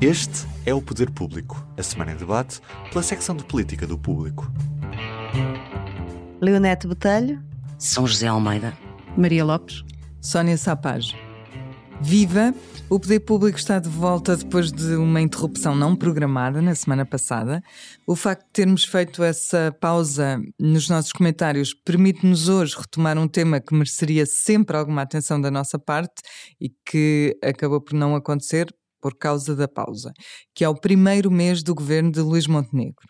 Este é o Poder Público, a semana em debate pela secção de política do Público. Leonete Botelho, São José Almeida, Maria Lopes, Sónia Sapage. Viva! O Poder Público está de volta depois de uma interrupção não programada na semana passada. O facto de termos feito essa pausa nos nossos comentários permite-nos hoje retomar um tema que mereceria sempre alguma atenção da nossa parte e que acabou por não acontecer por causa da pausa, que é o primeiro mês do governo de Luís Montenegro.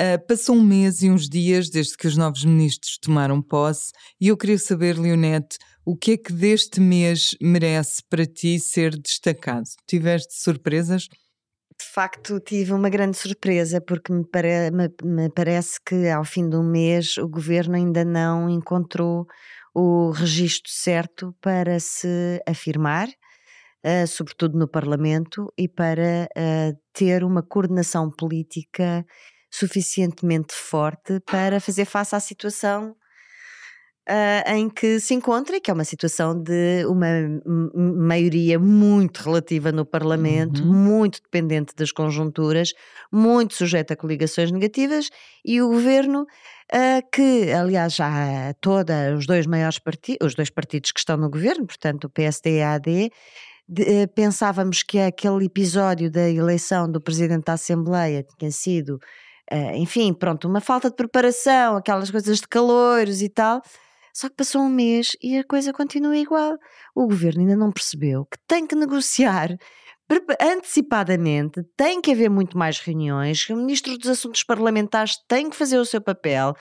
Uh, passou um mês e uns dias desde que os novos ministros tomaram posse e eu queria saber, Leonete, o que é que deste mês merece para ti ser destacado? Tiveste surpresas? De facto, tive uma grande surpresa, porque me, pare... me, me, parece que ao fim do mês o governo ainda não encontrou o registro certo para se afirmar eh, sobretudo no Parlamento, e para uh, ter uma coordenação política suficientemente forte para fazer face à situação uh, em que se encontra, que é uma situação de uma maioria muito relativa no Parlamento, uhum. muito dependente das conjunturas, muito sujeita a coligações negativas, e o governo. Uh, que aliás já todos os dois maiores partidos, os dois partidos que estão no governo, portanto o PSD e a AD, de, eh, pensávamos que aquele episódio da eleição do presidente da Assembleia tinha sido, eh, enfim, pronto, uma falta de preparação, aquelas coisas de calores e tal. Só que passou um mês e a coisa continua igual. O governo ainda não percebeu que tem que negociar antecipadamente, tem que haver muito mais reuniões, que o Ministro dos Assuntos Parlamentares tem que fazer o seu papel,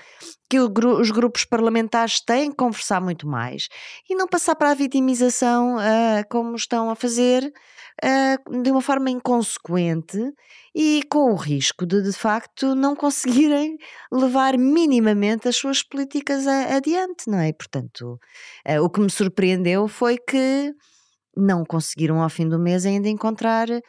que os grupos parlamentares têm que conversar muito mais e não passar para a vitimização uh, como estão a fazer, uh, de uma forma inconsequente e com o risco de, de facto, não conseguirem levar minimamente as suas políticas a, adiante, não é? Portanto, uh, o que me surpreendeu foi que não conseguiram ao fim do mês ainda encontrar uh,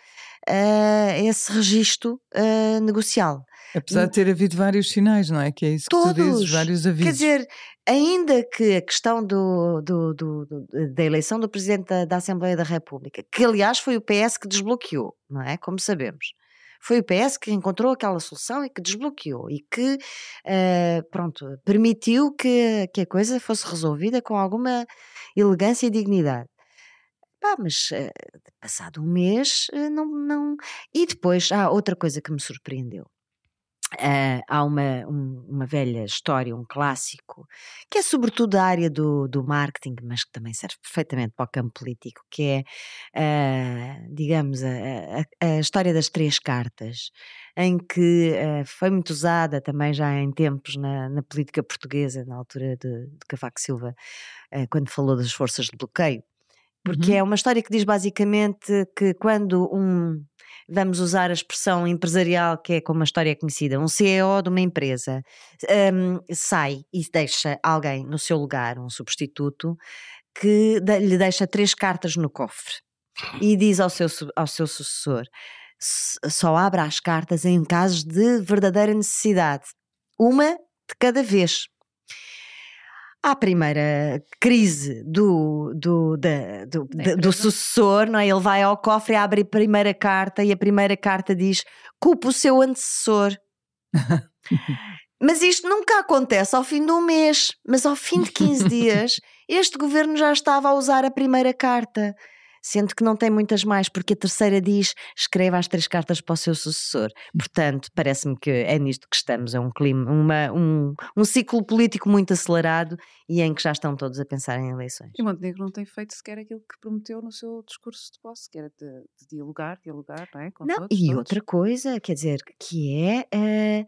esse registro uh, negocial. Apesar de ter havido vários sinais, não é? Que é isso Todos, que tu dizes, vários avisos. Quer dizer, ainda que a questão do, do, do, da eleição do Presidente da, da, Assembleia da República, que aliás foi o PS que desbloqueou, não é? Como sabemos. Foi o PS que encontrou aquela solução e que desbloqueou e que, uh, pronto, permitiu que, que a coisa fosse resolvida com alguma elegância e dignidade. Pá, mas uh, passado um mês, uh, não, não. E depois há outra coisa que me surpreendeu. Uh, há uma, um, uma velha história, um clássico, que é sobretudo da área do, do marketing, mas que também serve perfeitamente para o campo político, que é, uh, digamos, a, a, a, história das três cartas, em que uh, foi muito usada também já em tempos na, na política portuguesa, na altura de, de Cavaco Silva, quando falou das forças de bloqueio porque uhum. é uma história que diz basicamente que quando um, vamos usar a expressão empresarial, que é como a história é conhecida, um CEO de uma empresa um, sai e deixa alguém no seu lugar, um substituto, que lhe deixa três cartas no cofre e diz ao seu, ao seu sucessor: só abra as cartas em casos de verdadeira necessidade, uma de cada vez à primeira crise do, do, da, do, da do, sucessor, não é? ele vai ao cofre, abre a primeira carta e a primeira carta diz: culpa o seu antecessor. mas isto nunca acontece ao fim de um mês, mas ao fim de 15 dias, este governo já estava a usar a primeira carta sendo que não tem muitas mais, porque a terceira diz: escreva as três cartas para o seu sucessor. Hum. Portanto, parece-me que é nisto que estamos, é um clima, uma, um, um ciclo político muito acelerado e em que já estão todos a pensar em eleições. E Montenegro não tem feito sequer aquilo que prometeu no seu discurso de posse, que era de, de dialogar, dialogar, não é? Com não, todos, e todos. outra coisa, quer dizer, que é. Uh,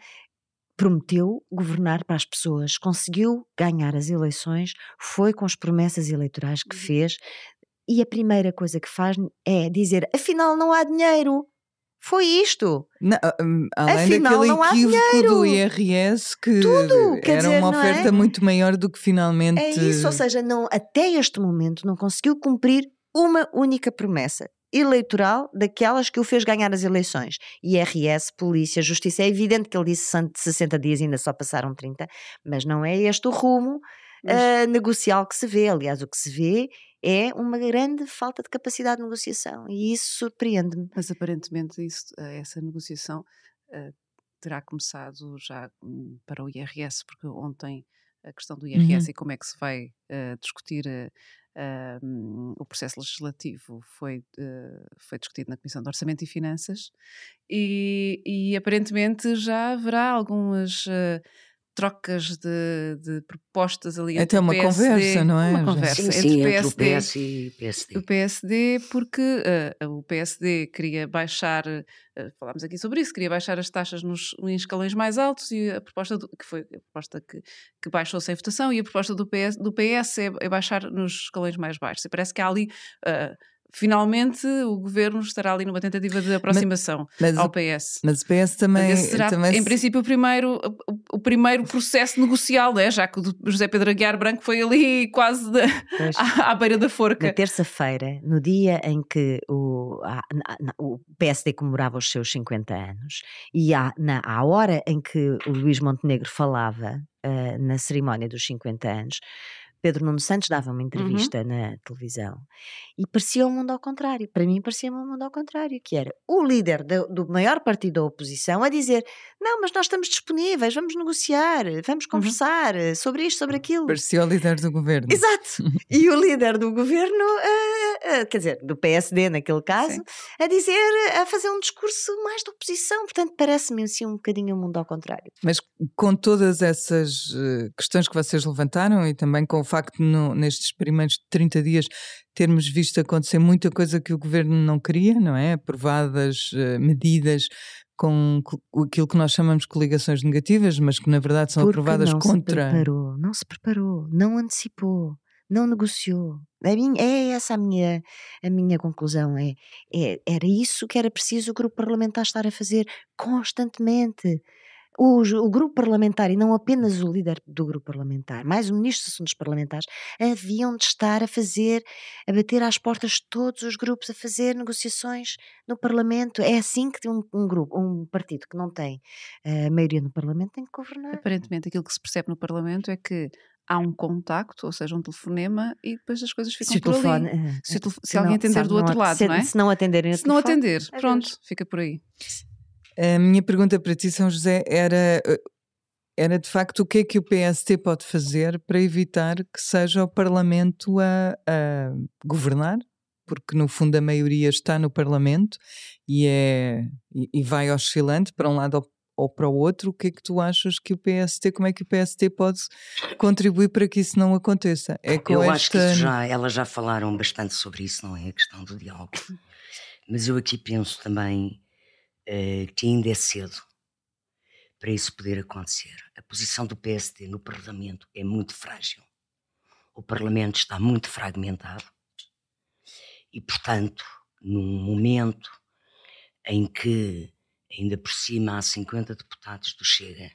prometeu governar para as pessoas, conseguiu ganhar as eleições, foi com as promessas eleitorais que uhum. fez, e a primeira coisa que faz é dizer: afinal, não há dinheiro. Foi isto. Ah, hum, além Afinal, daquele não há dinheiro. do IRS que Tudo, era dizer, uma é? oferta é? muito maior do que finalmente. É isso, ou seja, não, até este momento não conseguiu cumprir uma única promessa eleitoral daquelas que o fez ganhar as eleições. IRS, polícia, justiça. É evidente que ele disse 60 dias, ainda só passaram 30, mas não é este o rumo uh, negocial que se vê. Aliás, o que se vê é uma grande falta de capacidade de negociação e isso surpreende-me. Mas aparentemente isso, eh, essa negociação uh, terá começado já hum, para o IRS, porque ontem a questão do IRS uhum. e como é que se vai uh, discutir uh, um, o processo legislativo foi, foi discutido na Comissão de Orçamento e Finanças e, e aparentemente já haverá algumas trocas de, de propostas ali é entre Até uma PSD, conversa, não é? Uma conversa sim, sim, entre, entre, PSD, o PS e PSD. O PSD, porque uh, o PSD queria baixar, uh, falámos aqui sobre isso, queria baixar as taxas nos, em escalões mais altos e a proposta, do, que foi a proposta que, que baixou-se votação, e a proposta do PS, do PS é, é baixar nos escalões mais baixos. E parece que há ali... Uh, finalmente o governo estará ali numa tentativa de aproximação mas, mas ao PS. Mas o PS também. será, também em se... princípio, o primeiro, o primeiro processo negocial, né? já que o José Pedro Aguiar Branco foi ali quase de, à, à, beira da forca. Na terça-feira, no dia em que o, a, o PSD comemorava os seus 50 anos, e à, na, à hora em que o Luís Montenegro falava uh, na cerimónia dos 50 anos, Pedro Nuno Santos dava uma uhum. entrevista uhum. na televisão e parecia o um mundo ao contrário. Para mim parecia um mundo ao contrário, que era o líder do, do, maior partido da oposição a dizer não, mas nós estamos disponíveis, vamos negociar, vamos uhum. conversar uhum. sobre isto, sobre aquilo. Parecia o líder do governo. Exato. e o líder do governo, eh, eh, quer dizer, do PSD naquele caso, Sim. a dizer, a fazer um discurso mais de oposição. Portanto, parece-me assim um bocadinho o um mundo ao contrário. Mas com todas essas questões que vocês levantaram e também com facto de, no, nestes primeiros 30 dias, termos visto acontecer muita coisa que o governo não queria, não é? Aprovadas uh, medidas com aquilo que nós chamamos de coligações negativas, mas que na verdade são Porque aprovadas não contra. Não se preparou, não se preparou, não antecipou, não negociou. A é essa a minha, a minha conclusão. É, é, era isso que era preciso o grupo parlamentar estar a fazer constantemente o, o, grupo parlamentar, e não apenas o líder do grupo parlamentar, mais o ministro dos Assuntos Parlamentares, haviam de estar a fazer, a bater às portas de todos os grupos, a fazer negociações no Parlamento. É assim que um, um grupo, um partido que não tem a eh, maioria no Parlamento tem que governar. Aparentemente, aquilo que se percebe no Parlamento é que há um contacto, ou seja, um telefonema, e depois as coisas ficam eh, se por telefone, ali. Se, se, se alguém atender do outro lado, se, não é? Se não atenderem Se telefone, não atender, pronto, adeus. fica por aí. A minha pergunta para ti, São José, era, eh, era de facto o que é que o PST pode fazer para evitar que seja o Parlamento a, a governar, porque no fundo a maioria está no Parlamento e, é, e, e vai oscilante para um lado ou, ou para o outro. O que é que tu achas que o PST, como é que o PST pode contribuir para que isso não aconteça? É eu esta... acho que isso já, elas já falaram bastante sobre isso, não é? A questão do diálogo. Mas eu aqui penso também uh, eh, que ainda é cedo para isso poder acontecer. A posição do PSD no Parlamento é muito frágil. O Parlamento está muito fragmentado e, portanto, num momento em que ainda por cima há 50 deputados do Chega,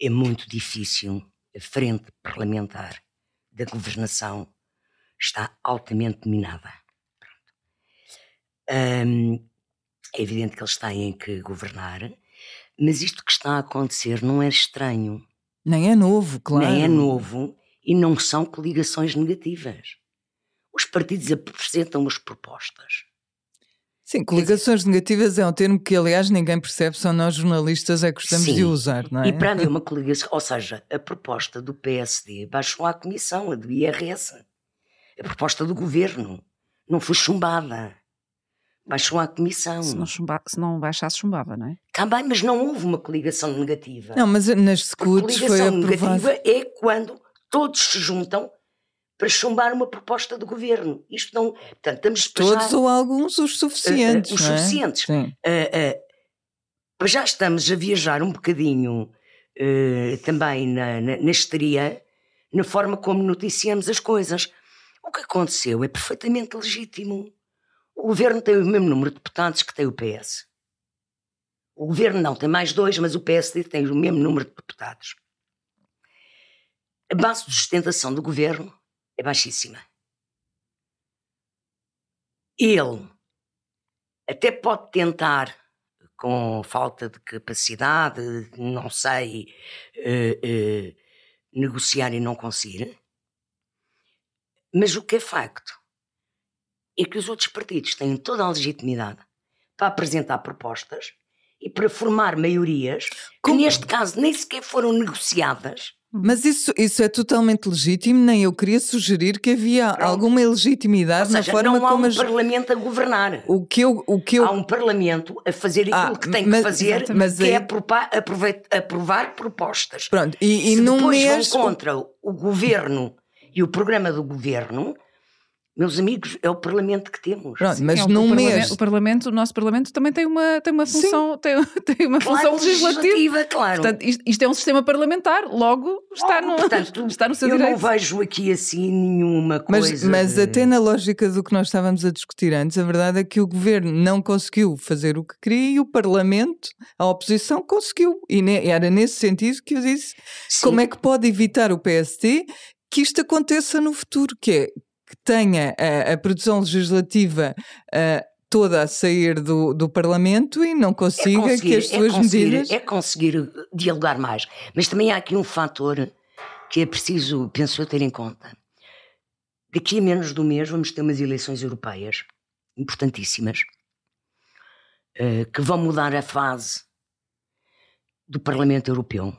é muito difícil a frente parlamentar da governação está altamente minada. Um, é evidente que eles têm que governar, mas isto que está a acontecer não é estranho. Nem é novo, claro. Nem é novo e não são coligações negativas. Os partidos apresentam as propostas. Sim, coligações negativas é um termo que, aliás, ninguém percebe, só nós jornalistas é que gostamos Sim. de usar, não é? E para haver uma coligação, ou seja, a proposta do PSD baixou à comissão, a do IRS. A proposta do governo não foi chumbada. Baixou a comissão. Se não, chumba, se não baixasse, chumbava, não é? Também, mas não houve uma coligação negativa. Não, mas nas secutes foi A coligação negativa é quando todos se juntam para chumbar uma proposta do governo. Isto não... Portanto, estamos Todos já, ou alguns os suficientes, uh, uh, Os é? suficientes. Uh, já estamos a viajar um bocadinho também na, na, na histeria, na forma como noticiamos as coisas. O que aconteceu é perfeitamente legítimo. O governo tem o mesmo número de deputados que tem o PS. O governo não, tem mais dois, mas o PSD tem o mesmo número de deputados. A base de sustentação do governo é baixíssima. Ele até pode tentar, com falta de capacidade, não sei, eh, eh, negociar e não conseguir, mas o que é facto é que os outros partidos têm toda a legitimidade para apresentar propostas e para formar maiorias Como? que, neste caso, nem sequer foram negociadas. Mas isso, isso é totalmente legítimo, nem eu queria sugerir que havia Pronto. alguma ilegitimidade seja, na forma não há como. Há um as... parlamento a governar. O que eu, o que eu... Há um parlamento a fazer ah, aquilo que tem mas, que fazer, mas que aí... é aprovar, aprovar propostas. Pronto, e, e Se depois mês... vão contra o governo e o programa do governo, meus amigos, é o Parlamento que temos. Pronto, mas é, num o mês. Parlamento, o Parlamento, o nosso Parlamento também tem uma, tem uma função, tem, tem, uma claro, função legislativa. legislativa claro. Portanto, isto, isto, é um sistema parlamentar, logo está, logo, no, portanto, está no seu eu direito. Eu não vejo aqui assim nenhuma coisa. Mas, mas de... até na lógica do que nós estávamos a discutir antes, a verdade é que o governo não conseguiu fazer o que queria e o Parlamento, a oposição, conseguiu. E ne, era nesse sentido que eu disse Sim. como é que pode evitar o PST que isto aconteça no futuro, que é que tenha a, eh, a produção legislativa a, eh, toda a sair do, do Parlamento e não consiga é que as suas é medidas. É conseguir dialogar mais. Mas também há aqui um fator que é preciso, penso eu, ter em conta. Daqui a menos de um mês vamos ter umas eleições europeias importantíssimas eh, que vão mudar a fase do Parlamento Europeu.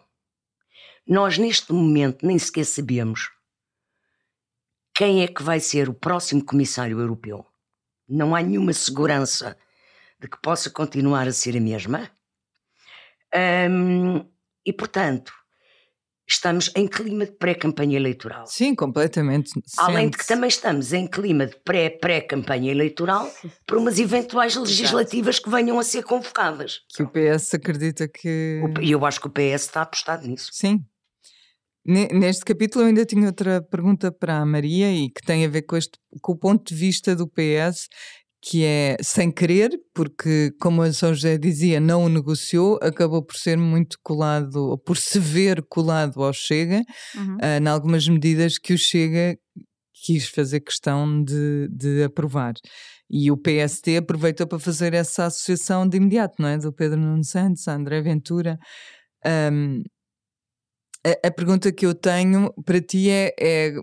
Nós, neste momento, nem sequer sabemos quem é que vai ser o próximo comissário europeu? Não há nenhuma segurança de que possa continuar a ser a mesma. e, portanto, estamos em clima de pré-campanha eleitoral. Sim, completamente. Além de que também estamos em clima de pré-pré-campanha eleitoral para umas eventuais legislativas que venham a ser convocadas. Que o PS acredita que. E eu acho que o PS está apostado nisso. Sim, Neste capítulo eu ainda tinha outra pergunta para a Maria e que tem a ver com, este, com o ponto de vista do PS, que é sem querer, porque como a São José dizia, não o negociou, acabou por ser muito colado, ou por se ver colado ao Chega, uhum. uh, em algumas medidas que o Chega quis fazer questão de, de aprovar. E o PST aproveitou para fazer essa associação de imediato, não é? Do Pedro Nuno Santos, André Ventura. Um, a, a, pergunta que eu tenho para ti é, é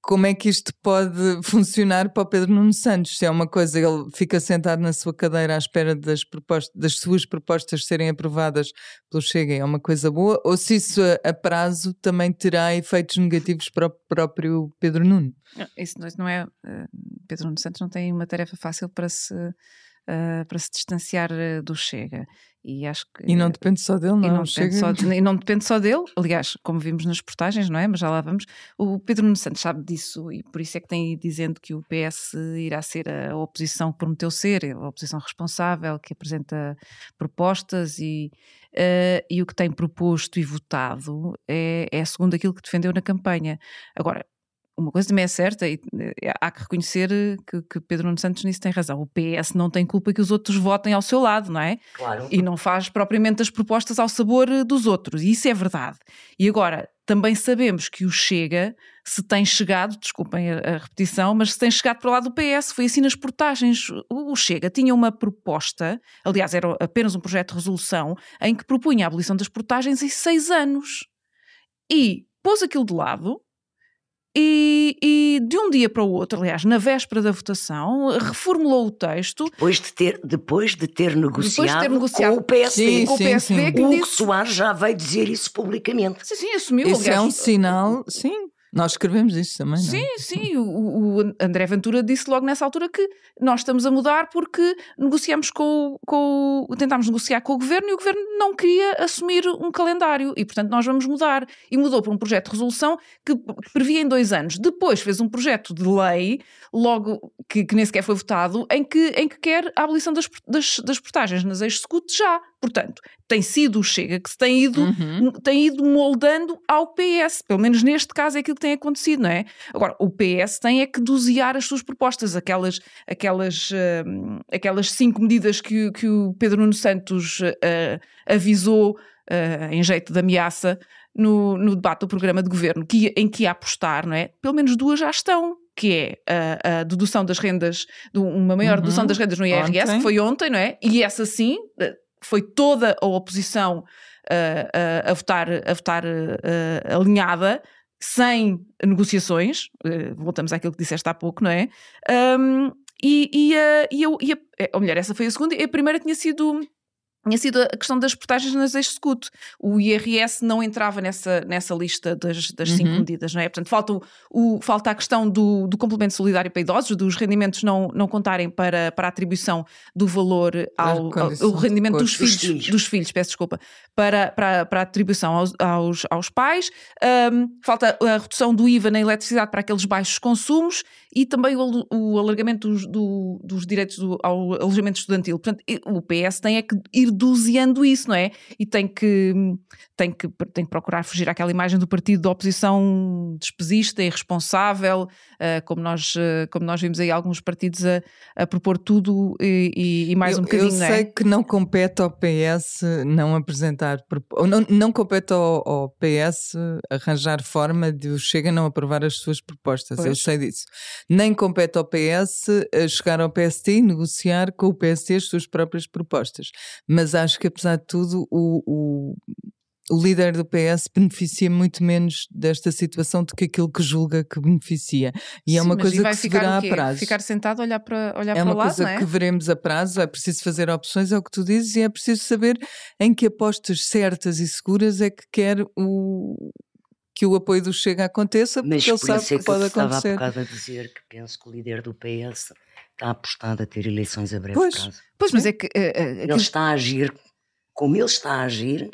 como é que isto pode funcionar para o Pedro Nuno Santos? Se é uma coisa, ele fica sentado na sua cadeira à espera das, propostas, das suas propostas serem aprovadas pelo Chega, é uma coisa boa? Ou se isso a prazo também terá efeitos negativos para o próprio Pedro Nuno? Isso não é. Eh, Pedro Nuno Santos não tem uma tarefa fácil para se, eh, para se distanciar eh, do Chega. E acho que. E não depende só dele, não. E não, Chega... É? depende, só de, e não depende só dele, aliás, como vimos nas portagens, não é? Mas já lá vamos. O Pedro Nuno Santos sabe disso e por isso é que tem dizendo que o PS irá ser a oposição que prometeu ser, a oposição responsável, que apresenta propostas e, uh, e o que tem proposto e votado é, é segundo aquilo que defendeu na campanha. Agora, uma coisa também é certa, e eh, há que reconhecer eh, que, que, Pedro Nuno Santos nisso tem razão. O PS não tem culpa que os outros votem ao seu lado, não é? Claro. E não faz propriamente as propostas ao sabor eh, dos outros. E isso é verdade. E agora, também sabemos que o Chega se tem chegado, desculpem a, repetição, mas se tem chegado para lado do PS. Foi assim nas portagens. O, o Chega tinha uma proposta, aliás, era apenas um projeto de resolução, em que propunha a abolição das portagens em seis anos. E pôs aquilo de lado e, e, de um dia para o outro, aliás, na véspera da votação, reformulou o texto. Depois de ter, depois de ter, negociado, depois de ter negociado com o PSD. Sim, com o PSD sim, sim. Que disse... Soares já veio dizer isso publicamente. Sim, sim, assumiu. Isso é aliás, é um sinal, sim. Nós escrevemos isso também, não é? Sim, sim. É. O, o, André Ventura disse logo nessa altura que nós estamos a mudar porque negociamos com, com tentámos negociar com o governo e o governo não queria assumir um calendário e, portanto, nós vamos mudar. E mudou para um projeto de resolução que previa em dois anos. Depois fez um projeto de lei, logo que, que nem sequer foi votado, em que, em que quer a abolição das, das, das portagens nas ex já. Portanto, tem sido o Chega que se tem ido, uhum. tem ido moldando ao PS. Pelo menos neste caso é aquilo que tem acontecido, não é? Agora, o PS tem é que dosear as suas propostas, aquelas, aquelas, uh, aquelas cinco medidas que, que o Pedro Nuno Santos uh, avisou uh, em jeito de ameaça no, no, debate do programa de governo, que, em que ia apostar, não é? Pelo menos duas já estão, que é a, a dedução das rendas, uma maior uhum. dedução das rendas no IRS, ontem. que foi ontem, não é? E essa sim foi toda a oposição uh, uh, a votar, a votar uh, alinhada, sem negociações, voltamos àquilo que disseste há pouco, não é? Um, e, e, a, e, a, e a, ou melhor, essa foi a segunda, e a primeira tinha sido tinha sido a questão das portagens nas executo. O IRS não entrava nessa, nessa lista das, das cinco uhum. medidas, não é? Portanto, falta, o, falta a questão do, do complemento solidário para idosos, dos rendimentos não, não contarem para, para a atribuição do valor ao, ao, rendimento dos filhos, filhos, dos filhos, peço desculpa, para, para, para a atribuição aos, aos, aos pais. Um, falta a redução do IVA na eletricidade para aqueles baixos consumos e também o, o alargamento dos, do, dos direitos do, ao alojamento estudantil. Portanto, o PS tem é que ir ir doseando isso, não é? E tem que, tem que, tem que procurar fugir àquela imagem do partido da oposição despesista, irresponsável, uh, como, nós, uh, como nós vimos aí alguns partidos a, a propor tudo e, e mais eu, um bocadinho. Eu é? sei é? que não compete ao PS não apresentar, não, não compete ao, ao PS arranjar forma de o Chega não aprovar as suas propostas, pois. eu sei disso. Nem compete ao PS eh, chegar ao PST e negociar com o PST as suas próprias propostas. Mas mas acho que apesar de tudo, o, o, o, líder do PS beneficia muito menos desta situação do que aquilo que julga que beneficia. E é Sim, é uma coisa que se verá a prazo. Ficar sentado, olhar para olhar É para uma lado, coisa é? que veremos a prazo, é preciso fazer opções, é o que tu dizes, e é preciso saber em que apostas certas e seguras é que quer o, que o apoio do Chega aconteça, porque Mas ele por sabe que, que pode acontecer. estava há bocado a dizer que penso que o líder do PS está apostado a ter eleições a breve pois, prazo. Pois, mas né? é que. Eh, eh, ele está a agir como ele está a agir.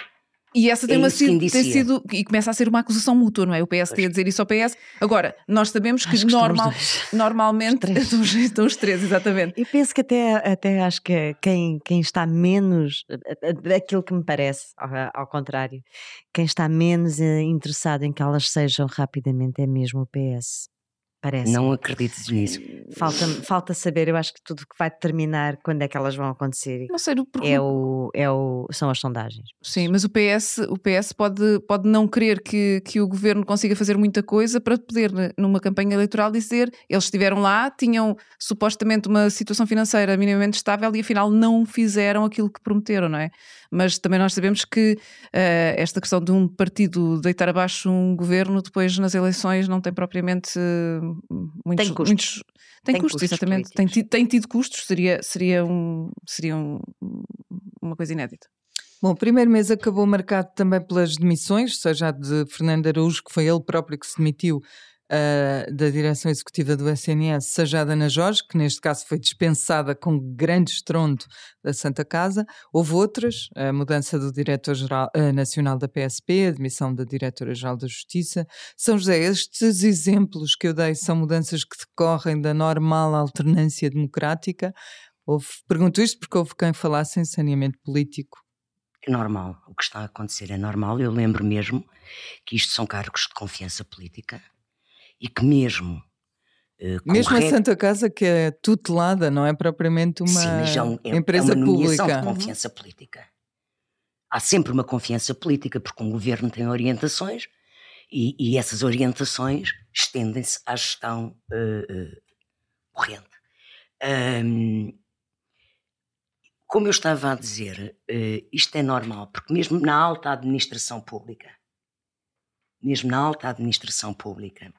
E essa tem, é uma, tem sido. E começa a ser uma acusação mútua, não é? O PS tem a dizer isso ao PS. Agora, nós sabemos que, que normal, normalmente. Os três. Estão os três, exatamente. Eu penso que até, até acho que quem, quem está menos. Daquilo que me parece, ao, ao contrário, quem está menos eh, interessado em que elas sejam rapidamente é mesmo o PS parece. Não acredites nisso. Eh, falta, falta saber, eu acho que tudo que vai determinar quando é que elas vão acontecer. Não sei, porque... é o, é o, são as sondagens. Sim, mas o PS, o PS pode, pode não querer que, que o governo consiga fazer muita coisa para poder, né, numa campanha eleitoral, dizer eles estiveram lá, tinham supostamente uma situação financeira minimamente estável e afinal não fizeram aquilo que prometeram, não é? mas também nós sabemos que uh, esta questão de um partido deitar abaixo um governo depois nas eleições não tem propriamente uh, muitos, tem custos. Muitos, tem, tem custos, custos, exatamente. Tem tido, tem tido, custos, seria, seria, um, seria um, uma coisa inédita. Bom, o primeiro mês acabou marcado também pelas demissões, seja a de Fernando Araújo, que foi ele próprio que se demitiu uh, da direção executiva do SNS, seja a Jorge, que neste caso foi dispensada com grande estrondo da Santa Casa. Houve outras, a mudança do diretor-geral uh, nacional da PSP, a demissão da diretora-geral da Justiça. São José, estes exemplos que eu dei são mudanças que decorrem da normal alternância democrática. Houve, pergunto isto porque houve quem falasse em saneamento político é normal. O que está a acontecer é normal. Eu lembro mesmo que isto são cargos de confiança política e que mesmo Uh, Mesmo a Santa Casa, que é tutelada, não é propriamente uma Sim, é, é um, é, empresa é uma pública. de confiança uhum. política. Há sempre uma confiança política, porque um governo tem orientações e, e essas orientações estendem-se à gestão uh, uh, corrente. Um, como eu estava a dizer, isto é normal, porque mesmo na alta administração pública, mesmo na alta administração pública,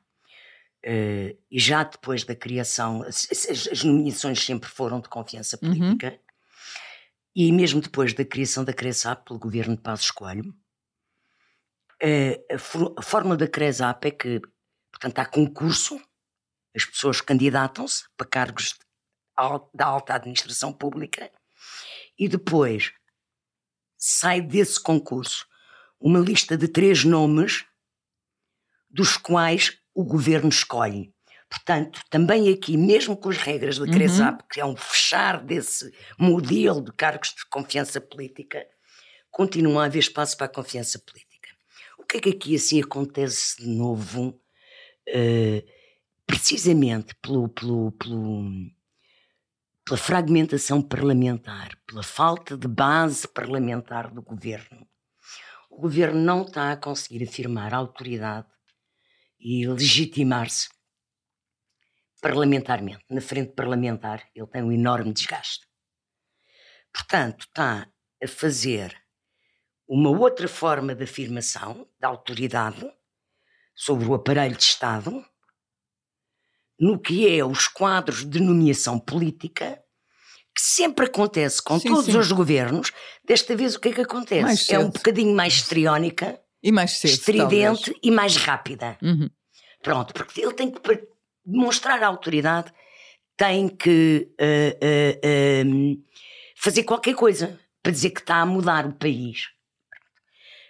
Uh, e já depois da criação, as, as, nomeações sempre foram de confiança uhum. política, uhum. e mesmo depois da criação da CRESAP pelo governo de Passos Coelho, uh, a, a forma da CRESAP é que, portanto, há concurso, as pessoas candidatam-se para cargos de, da alta administração pública, e depois sai desse concurso uma lista de três nomes, dos quais o governo escolhe. Portanto, também aqui, mesmo com as regras da uhum. que é um fechar desse modelo de cargos de confiança política, continua a haver espaço para a confiança política. O que é que aqui assim acontece de novo? Uh, precisamente pelo, pelo, pelo, pela fragmentação parlamentar, pela falta de base parlamentar do governo. O governo não está a conseguir afirmar a autoridade e legitimar-se parlamentarmente, na frente parlamentar, ele tem um enorme desgaste. Portanto, está a fazer uma outra forma de afirmação da autoridade sobre o aparelho de Estado no que é os quadros de nomeação política que sempre acontece com sim, todos sim. os governos. Desta vez, o que é que acontece? é um bocadinho mais estriónica e mais cedo. Estridente talvez. e mais rápida. Uhum. Pronto, porque ele tem que demonstrar a autoridade, tem que uh, uh, uh, fazer qualquer coisa para dizer que está a mudar o país.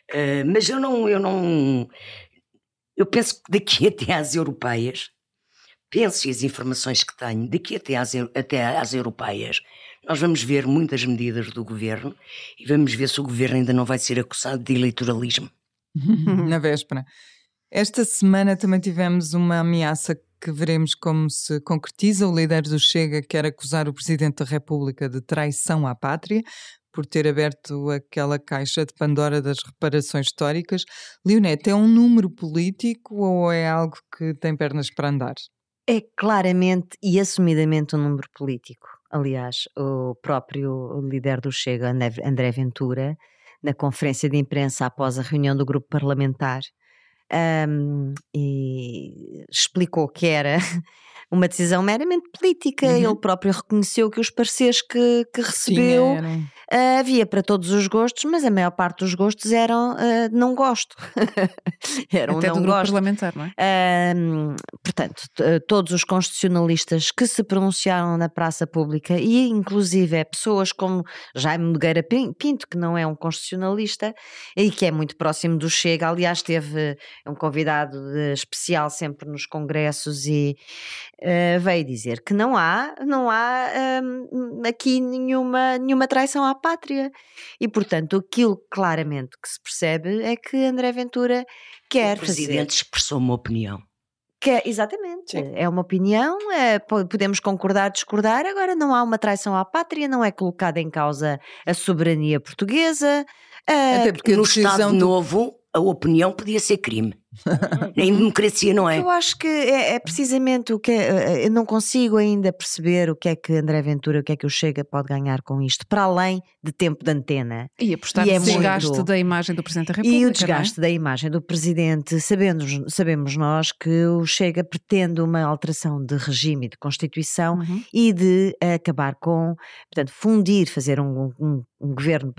Eh, mas eu não, eu não. Eu penso que daqui até às europeias, penso e as informações que tenho, daqui até às, até às europeias, nós vamos ver muitas medidas do governo e vamos ver se o governo ainda não vai ser acusado de eleitoralismo. na véspera. Esta semana também tivemos uma ameaça que veremos como se concretiza. O líder do Chega quer acusar o presidente da República de traição à pátria por ter aberto aquela caixa de Pandora das reparações históricas. Leonete, é um número político ou é algo que tem pernas para andar? É claramente e assumidamente um número político. Aliás, o próprio líder do Chega, André Ventura, na conferência de imprensa após a reunião do grupo parlamentar, um, e explicou que era uma decisão meramente política. Uhum. Ele próprio reconheceu que os pareceres que, que recebeu Sim, uh, ah, havia para todos os gostos, mas a maior parte dos gostos eram uh, não gosto. eram Até não do grupo gosto. parlamentar, não é? Uh, portanto, ah, todos os constitucionalistas que se pronunciaram na praça pública e, inclusive, pessoas como Jaime Nogueira Pinto, que não é um constitucionalista e que é muito próximo do Chega, aliás, teve é um convidado especial sempre nos congressos e uh, veio dizer que não há, não há um, aqui nenhuma, nenhuma traição à pátria. E, portanto, aquilo claramente que se percebe é que André Ventura quer o presidente fazer. expressou uma opinião. Que, é, exatamente, Sim. é uma opinião, é, podemos concordar, discordar. Agora, não há uma traição à pátria, não é colocada em causa a soberania portuguesa. É, Até porque no Estado do... Novo a opinião podia ser crime. Uhum. em democracia, não é? Eu acho que é, é precisamente o que é, eu não consigo ainda perceber o que é que André Ventura, o que é que o Chega pode ganhar com isto, para além de tempo de antena. E apostar e é no desgaste muito... da imagem do Presidente da República. E o é? desgaste é? da imagem do Presidente, sabemos sabemos nós que o Chega pretende uma alteração de regime e de Constituição uhum. e de acabar com, portanto, fundir, fazer um, um, um governo,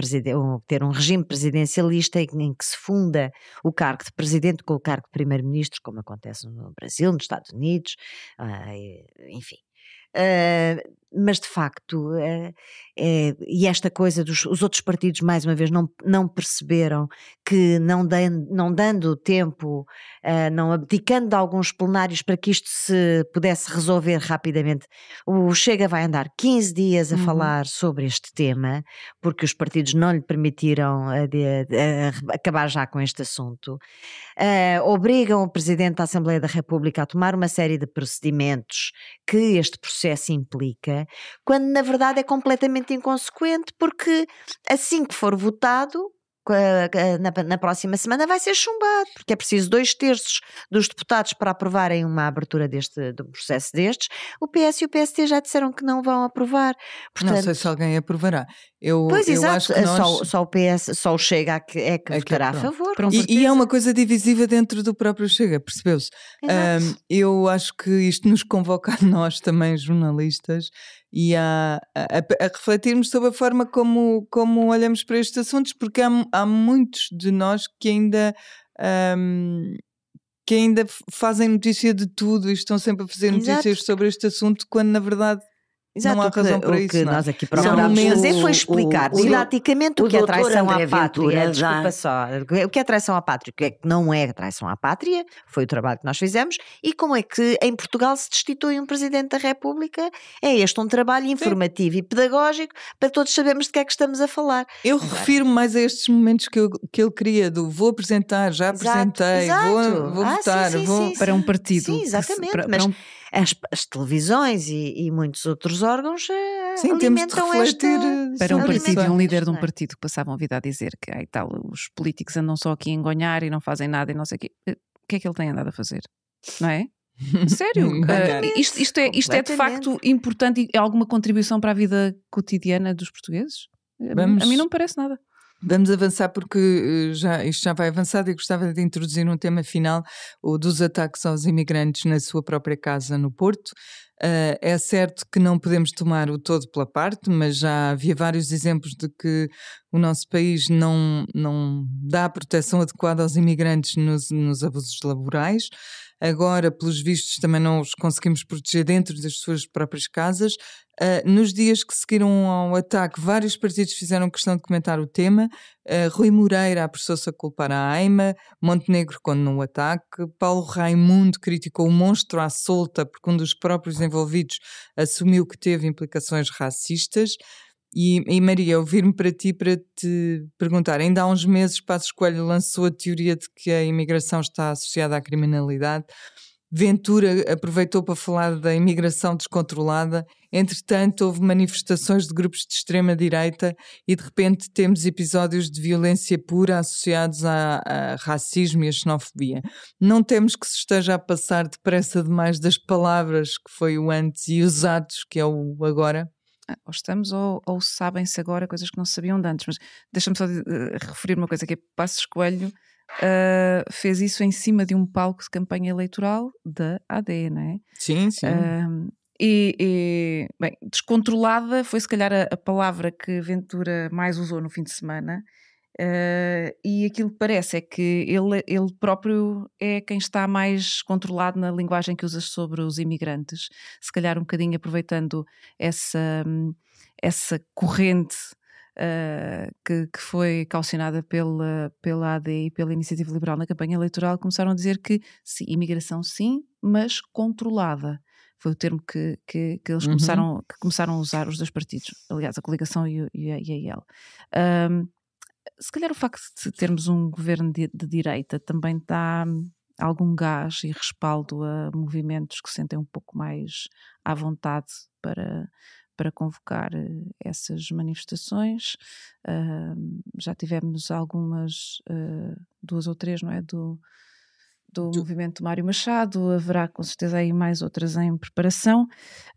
ter um regime presidencialista em que se funda o cargo de Presidente com o cargo de primeiro-ministro, como acontece no Brasil, nos Estados Unidos, ah, enfim. Ah, mas de facto, é, é, e esta coisa dos os outros partidos, mais uma vez, não, não perceberam que não, de, não dando tempo, é, não abdicando de alguns plenários para que isto se pudesse resolver rapidamente, o Chega vai andar 15 dias a uhum. falar sobre este tema, porque os partidos não lhe permitiram a, a, a acabar já com este assunto. obrigam o Presidente da Assembleia da República a tomar uma série de procedimentos que este processo implica quando na verdade é completamente inconsequente, porque assim que for votado, eh, na, na, próxima semana vai ser chumbado, porque é preciso dois terços dos deputados para aprovarem uma abertura deste, de um processo destes. O PS e o PST já disseram que não vão aprovar. Portanto, não sei se alguém aprovará. Eu, pois, eu exato, acho que nós... só, só o PS, só o Chega é que, é que é, é votará que, a favor. E, e, é uma é. coisa divisiva dentro do próprio Chega, percebeu-se? Um, eu acho que isto nos convoca a nós também, jornalistas, e a, a, a, refletirmos sobre a forma como, como olhamos para estes assuntos, porque há, há muitos de nós que ainda. Um, que ainda fazem notícia de tudo e estão sempre a fazer Exato. notícias sobre este assunto, quando na verdade Exato, não há razão o que, para isso. O que não. É? nós aqui procuramos fazer foi explicar o, o, didaticamente o, o que é traição André à pátria. Ventura, desculpa só. O que é traição à pátria? O que, é que não é traição à pátria? Foi o trabalho que nós fizemos. E como é que em Portugal se destitui um Presidente da República? É este um trabalho informativo Sim. e pedagógico para todos sabermos de que é que estamos a falar. Eu refiro-me mais a estes momentos que, eu, que eu queria do vou apresentar, já apresentei, exato. vou, vou ah, votar, sim, sim, vou sim, para um partido. Sim, exatamente. Para, mas, para um as, as televisões e, e, muitos outros órgãos eh, Sim, temos de refletir esta, eh, para um partido um é? líder de um partido que passavam a vida a dizer que ai, tal, os políticos andam só aqui a engonhar e não fazem nada e não sei o quê. Eh, o que é que ele tem andado a fazer? Não é? Sério? uh, isto, isto, é, isto é de facto importante e é alguma contribuição para a vida cotidiana dos portugueses? Vamos, a mim não me parece nada. Vamos avançar porque eh, já, isto já vai avançado e gostava de introduzir um tema final, o dos ataques aos imigrantes na sua própria casa no Porto. Uh, é certo que não podemos tomar o todo pela parte, mas já havia vários exemplos de que o nosso país não, não dá proteção adequada aos imigrantes nos, nos abusos laborais agora, pelos vistos, também não os conseguimos proteger dentro das suas próprias casas. Uh, nos dias que seguiram ao ataque, vários partidos fizeram questão de comentar o tema. Uh, Rui Moreira apressou-se a culpar a AIMA, Montenegro condenou o ataque, Paulo Raimundo criticou o monstro à solta porque um dos próprios envolvidos assumiu que teve implicações racistas. E, e, Maria, eu vir-me para ti para te perguntar. Ainda há uns meses, Passos Coelho lançou a teoria de que a imigração está associada à criminalidade. Ventura aproveitou para falar da imigração descontrolada. Entretanto, houve manifestações de grupos de extrema-direita e, de repente, temos episódios de violência pura associados a, a, racismo e a xenofobia. Não temos que se esteja a passar depressa demais das palavras que foi o antes e os atos que é o agora? Ah, ou estamos ou, ou sabem-se agora coisas que não sabiam de antes. Mas deixa-me só de, uh, referir uma coisa que é Passos Coelho uh, fez isso em cima de um palco de campanha eleitoral da AD, não é? Sim, sim. Uh, e, e, bem, descontrolada foi se calhar a, a, palavra que Ventura mais usou no fim de semana Uh, e aquilo que parece é que ele, ele próprio é quem está mais controlado na linguagem que usa sobre os imigrantes, se calhar um bocadinho aproveitando essa, essa corrente Uh, que, que, foi calcionada pela, pela AD e pela Iniciativa Liberal na campanha eleitoral, começaram a dizer que sim, imigração sim, mas controlada. Foi o termo que, que, que eles uhum. começaram, que começaram a usar os dois partidos, aliás, a coligação e, e a IEL. Um, se calhar o facto de termos um governo de, de direita também dá hum, algum gás e respaldo a movimentos que sentem um pouco mais à vontade para, para convocar eh, essas manifestações. Uh, já tivemos algumas, uh, duas ou três, não é? Do, do, do movimento Mário Machado, haverá com certeza aí mais outras em preparação.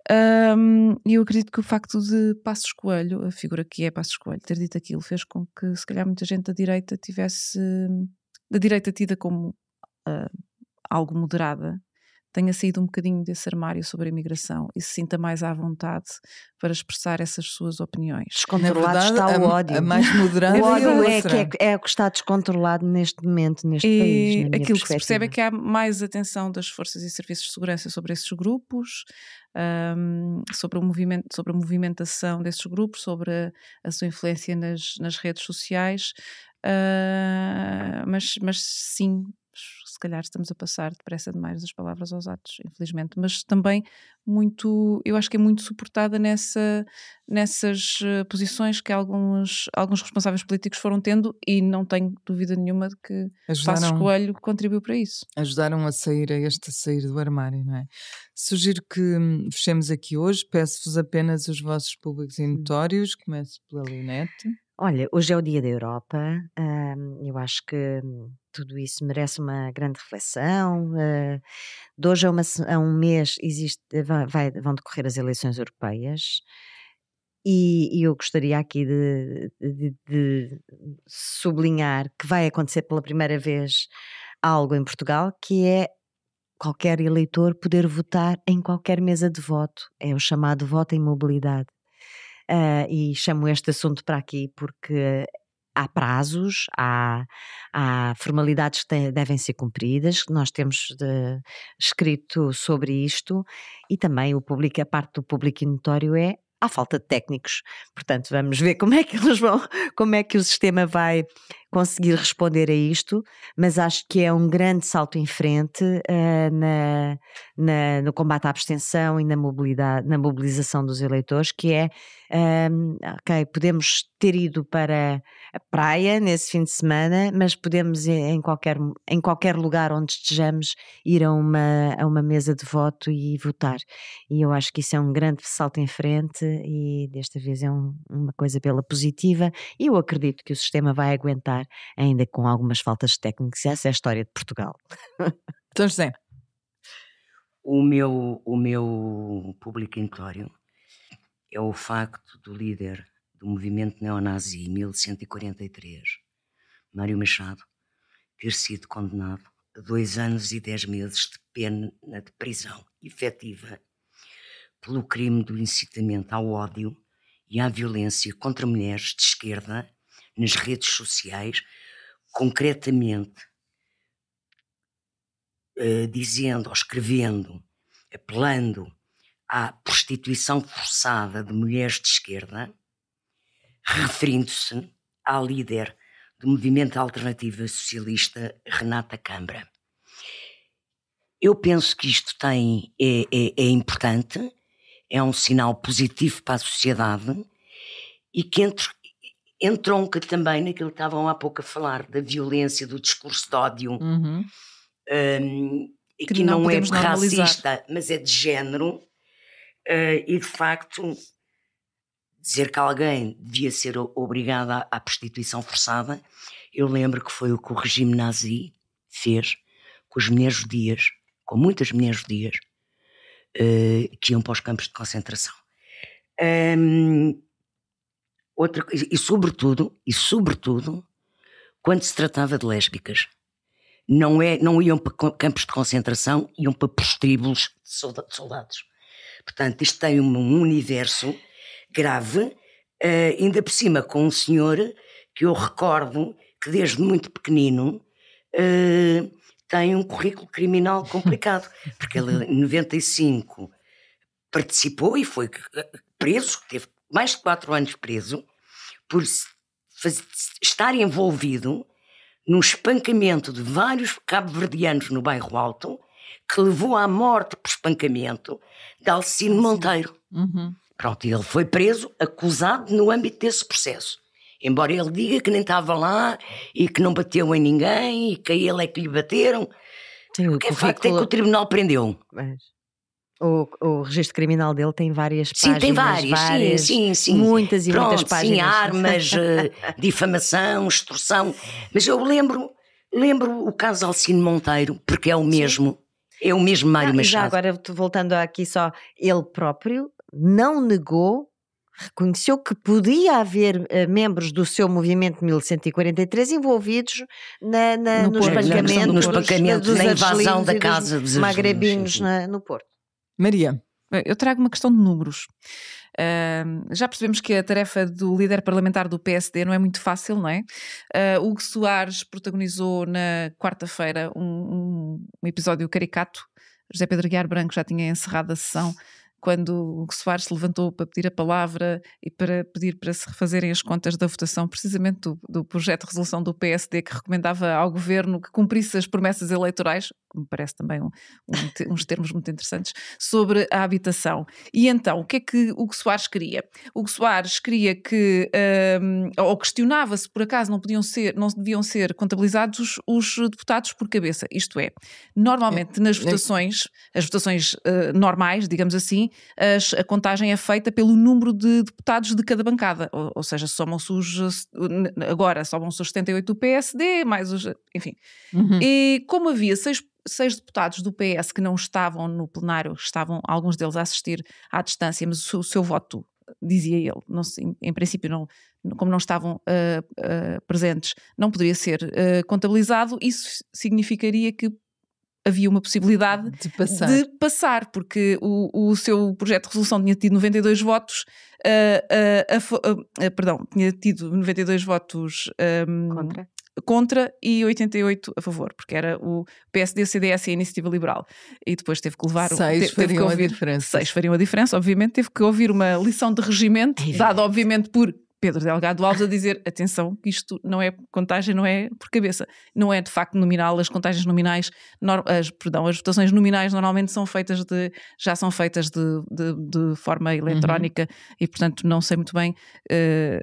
E um, eu acredito que o facto de Passos Coelho, a figura que é Passos Coelho, ter dito aquilo fez com que se calhar muita gente da direita tivesse, da direita tida como uh, algo moderada, tenha saído um bocadinho desse armário sobre a imigração e se sinta mais à vontade para expressar essas suas opiniões. Descontrolado é verdade, está o ódio. A, a mais moderada o ódio é, que é, é, o que está descontrolado neste momento, neste e país. Aquilo que se percebe é que há mais atenção das forças e serviços de segurança sobre esses grupos, um, sobre, o movimento, sobre a movimentação desses grupos, sobre a, a sua influência nas, nas redes sociais. Uh, mas, mas sim, se calhar estamos a passar depressa demais das palavras aos atos, infelizmente, mas também muito, eu acho que é muito suportada nessa, nessas eh, posições que alguns, alguns responsáveis políticos foram tendo e não tenho dúvida nenhuma de que ajudaram, Passos Coelho contribuiu para isso. Ajudaram a sair, a este a sair do armário, não é? Sugiro que hum, fechemos aqui hoje, peço-vos apenas os vossos públicos e notórios, começo pela Leonete. Olha, hoje é o Dia da Europa, hum, eu acho que tudo isso merece uma grande reflexão. Uh, de hoje a, uma, a um mês existe, eh, vai, vão decorrer as eleições europeias. E, e eu gostaria aqui de, de, de, sublinhar que vai acontecer pela primeira vez algo em Portugal que é qualquer eleitor poder votar em qualquer mesa de voto. É o chamado voto em mobilidade uh, e chamo este assunto para aqui porque há prazos, há, há formalidades que te, devem ser cumpridas, nós temos de, escrito sobre isto e também o público, a parte do público notório é há falta de técnicos. Portanto, vamos ver como é que eles vão, como é que o sistema vai conseguir responder a isto, mas acho que é um grande salto em frente uh, na, na, no combate à abstenção e na mobilidade, na mobilização dos eleitores, que é ok, podemos ter ido para a praia nesse fim de semana, mas podemos em qualquer, em qualquer lugar onde estejamos ir a uma, a uma mesa de voto e votar. E eu acho que isso é um grande salto em frente e desta vez é um, uma coisa pela positiva e eu acredito que o sistema vai aguentar ainda com algumas faltas técnicas. Essa é a história de Portugal. Então, José. O meu, o meu público intório é o facto do líder do movimento neonazi em 1143, Mário Machado, ter sido condenado a dois anos e dez meses de pena de prisão efetiva pelo crime do incitamento ao ódio e à violência contra mulheres de esquerda nas redes sociais, concretamente uh, dizendo ou escrevendo, apelando à prostituição forçada de mulheres de esquerda, referindo-se à líder do movimento alternativo socialista, Renata Câmara. Eu penso que isto tem, é, é, é importante, é um sinal positivo para a sociedade e que entronca também naquilo que estavam há pouco a falar, da violência, do discurso de ódio, uhum. um, que, que, não, não é racista, mas é de género, Uh, e de facto, dizer que alguém devia ser obrigado à, à prostituição forçada, eu lembro que foi o que o regime nazi fez com as mulheres judias, com muitas mulheres judias uh, que iam para os campos de concentração. Um, ehm, outra, e, e sobretudo, e sobretudo, quando se tratava de lésbicas não, é, não iam para campos de concentração, iam para prostíbulos de soldados. Portanto, isto tem um universo grave, uh, ainda por cima com um senhor que eu recordo que desde muito pequenino uh, tem um currículo criminal complicado, porque ele em 95 participou e foi eh, preso, teve mais de quatro anos preso, por estar envolvido no espancamento de vários cabo-verdianos no bairro Alto, que levou à morte por espancamento de Alcino Monteiro. Uhum. Pronto, ele foi preso, acusado no âmbito desse processo. Embora ele diga que nem estava lá e que não bateu em ninguém e que a ele é que lhe bateram. Sim, o que é facto é que o tribunal prendeu. Mas... O, o registro criminal dele tem várias páginas. Sim, tem várias, várias sim, sim, sim. Muitas e Pronto, muitas páginas. Sim, armas, eh, difamação, extorsão. Mas eu lembro, lembro o caso Alcino Monteiro, porque é o mesmo eu mesmo Mário ah, Machado. Já agora, voltando aqui só, ele próprio não negou reconheceu que podia haver uh, membros do seu movimento 1143 envolvidos na, na, no nos Porto, pancamentos, no eh, na invasão da casa dos magrebinos na, no Porto. Maria, eh, eu trago uma questão de números. Uh, já percebemos que a tarefa do líder parlamentar do PSD não é muito fácil, não é? Uh, Hugo Soares protagonizou na quarta-feira um, um um episódio caricato. José Pedro Guiar Branco já tinha encerrado a sessão quando Soares se levantou para pedir a palavra e para pedir para se refazerem as contas da votação, precisamente do, do projeto de resolução do PSD que recomendava ao governo que cumprisse as promessas eleitorais, que me parece também um, um, uns termos muito interessantes, sobre a habitação. E então, o que é que o Soares queria? o Soares queria que, um, ou questionava se por acaso não podiam ser, não deviam ser contabilizados os, os deputados por cabeça, isto é, é normalmente nas votações, as votações uh, normais, digamos assim, as, a contagem é feita pelo número de deputados de cada bancada, ou, ou seja, somam-se os, agora somam-se os 78 do PSD, mais os, enfim. Uhum. E como havia seis, seis deputados do PS que não estavam no plenário, estavam alguns deles a assistir à distância, mas o seu, o seu voto dizia ele, não, em, princípio, não, como não estavam uh, uh, presentes, não poderia ser uh, contabilizado. Isso significaria que havia uma possibilidade de passar, de passar porque o, o seu projeto de resolução tinha tido 92 votos, uh, uh, uh, perdão, tinha tido 92 votos um, contra. contra. e 88 a favor, porque era o PSD, CDS e a Iniciativa Liberal. E depois teve que levar... Seis te, fariam ouvir, a diferença. Seis fariam a diferença, obviamente. Teve que ouvir uma lição de regimento, é. dada obviamente por Pedro Delgado Alves a dizer: atenção, que isto não é contagem, não é por cabeça, não é de facto nominal. As contagens nominais, as, perdão, as votações nominais normalmente são feitas de, já são feitas de, de, de forma eletrónica uhum. e, portanto, não sei muito bem. Uh,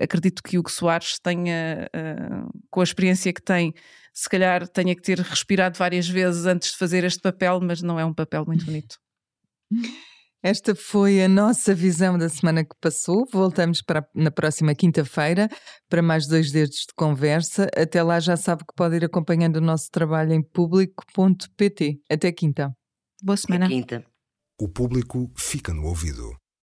uh, acredito que o Soares tenha, uh, com a experiência que tem, se calhar tenha que ter respirado várias vezes antes de fazer este papel, mas não é um papel muito bonito. Esta foi a nossa visão da semana que passou. Voltamos para, na próxima quinta-feira para mais dois dedos de conversa. Até lá já sabe que pode ir acompanhando o nosso trabalho em público.pt. Até quinta. Boa semana. Até quinta. O público fica no ouvido.